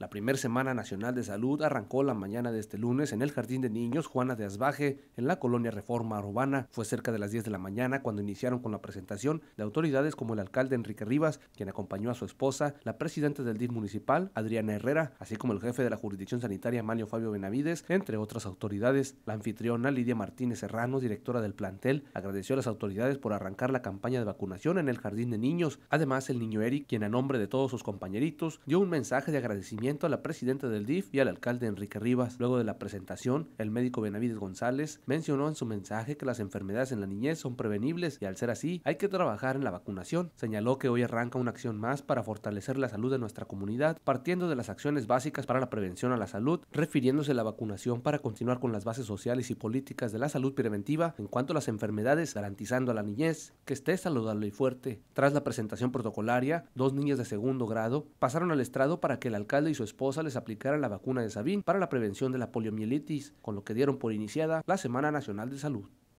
La primera Semana Nacional de Salud arrancó la mañana de este lunes en el Jardín de Niños Juana de Asbaje, en la colonia Reforma Urbana. Fue cerca de las 10 de la mañana cuando iniciaron con la presentación de autoridades como el alcalde Enrique Rivas, quien acompañó a su esposa, la presidenta del DIF municipal, Adriana Herrera, así como el jefe de la jurisdicción sanitaria, Mario Fabio Benavides, entre otras autoridades. La anfitriona Lidia Martínez Serrano, directora del plantel, agradeció a las autoridades por arrancar la campaña de vacunación en el Jardín de Niños. Además, el niño Eric, quien a nombre de todos sus compañeritos dio un mensaje de agradecimiento a la presidenta del DIF y al alcalde Enrique Rivas. Luego de la presentación, el médico Benavides González mencionó en su mensaje que las enfermedades en la niñez son prevenibles y al ser así hay que trabajar en la vacunación. Señaló que hoy arranca una acción más para fortalecer la salud de nuestra comunidad, partiendo de las acciones básicas para la prevención a la salud, refiriéndose a la vacunación para continuar con las bases sociales y políticas de la salud preventiva en cuanto a las enfermedades, garantizando a la niñez que esté saludable y fuerte. Tras la presentación protocolaria, dos niñas de segundo grado pasaron al estrado para que el alcalde y su esposa les aplicara la vacuna de Sabin para la prevención de la poliomielitis, con lo que dieron por iniciada la Semana Nacional de Salud.